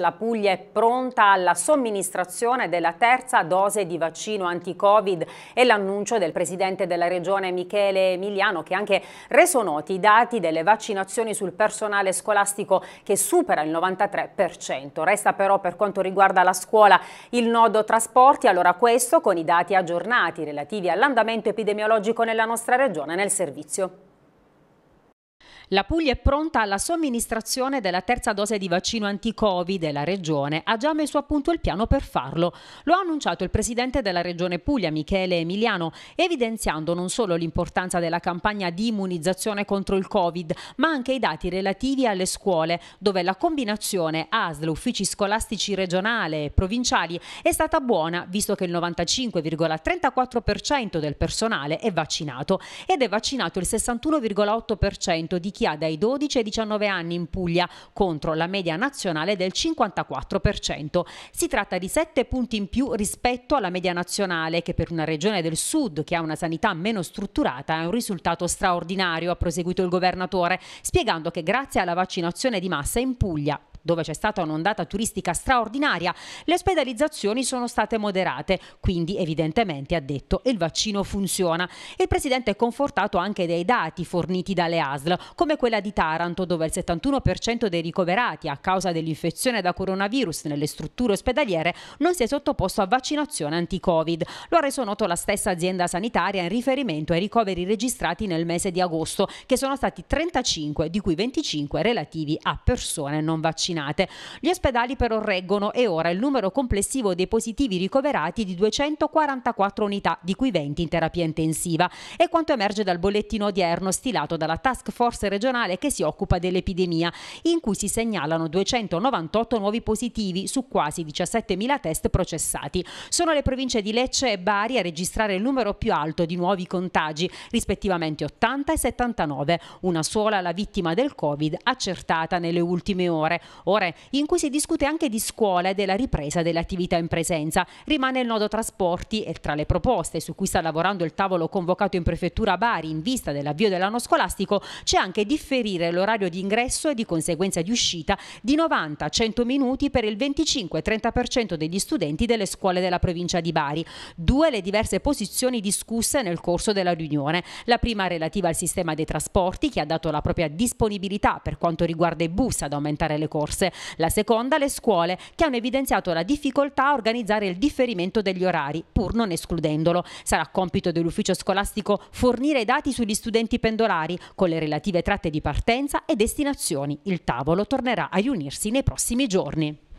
La Puglia è pronta alla somministrazione della terza dose di vaccino anti-Covid e l'annuncio del presidente della regione Michele Emiliano che ha anche reso noti i dati delle vaccinazioni sul personale scolastico che supera il 93%. Resta però per quanto riguarda la scuola il nodo trasporti, allora questo con i dati aggiornati relativi all'andamento epidemiologico nella nostra regione nel servizio. La Puglia è pronta alla somministrazione della terza dose di vaccino anti-Covid e la Regione ha già messo a punto il piano per farlo. Lo ha annunciato il presidente della Regione Puglia, Michele Emiliano, evidenziando non solo l'importanza della campagna di immunizzazione contro il Covid, ma anche i dati relativi alle scuole, dove la combinazione ASL, uffici scolastici regionale e provinciali è stata buona, visto che il 95,34% del personale è vaccinato ed è vaccinato il 61,8% di chi chi ha dai 12 ai 19 anni in Puglia contro la media nazionale del 54%. Si tratta di 7 punti in più rispetto alla media nazionale che per una regione del sud che ha una sanità meno strutturata è un risultato straordinario, ha proseguito il governatore, spiegando che grazie alla vaccinazione di massa in Puglia dove c'è stata un'ondata turistica straordinaria, le ospedalizzazioni sono state moderate, quindi evidentemente ha detto il vaccino funziona. Il presidente è confortato anche dai dati forniti dalle ASL, come quella di Taranto, dove il 71% dei ricoverati a causa dell'infezione da coronavirus nelle strutture ospedaliere non si è sottoposto a vaccinazione anti-Covid. Lo ha reso noto la stessa azienda sanitaria in riferimento ai ricoveri registrati nel mese di agosto, che sono stati 35, di cui 25 relativi a persone non vaccinate vaccinate. Gli ospedali però reggono e ora il numero complessivo dei positivi ricoverati è di 244 unità, di cui 20 in terapia intensiva. È quanto emerge dal bollettino odierno stilato dalla task force regionale che si occupa dell'epidemia, in cui si segnalano 298 nuovi positivi su quasi 17.000 test processati. Sono le province di Lecce e Bari a registrare il numero più alto di nuovi contagi, rispettivamente 80 e 79, una sola la vittima del Covid accertata nelle ultime ore ore, in cui si discute anche di scuola e della ripresa delle attività in presenza. Rimane il nodo trasporti e tra le proposte su cui sta lavorando il tavolo convocato in prefettura Bari in vista dell'avvio dell'anno scolastico c'è anche differire l'orario di ingresso e di conseguenza di uscita di 90 100 minuti per il 25-30% degli studenti delle scuole della provincia di Bari. Due le diverse posizioni discusse nel corso della riunione. La prima relativa al sistema dei trasporti che ha dato la propria disponibilità per quanto riguarda i bus ad aumentare le corse diverse. La seconda le scuole, che hanno evidenziato la difficoltà a organizzare il differimento degli orari, pur non escludendolo. Sarà compito dell'ufficio scolastico fornire i dati sugli studenti pendolari, con le relative tratte di partenza e destinazioni. Il tavolo tornerà a riunirsi nei prossimi giorni.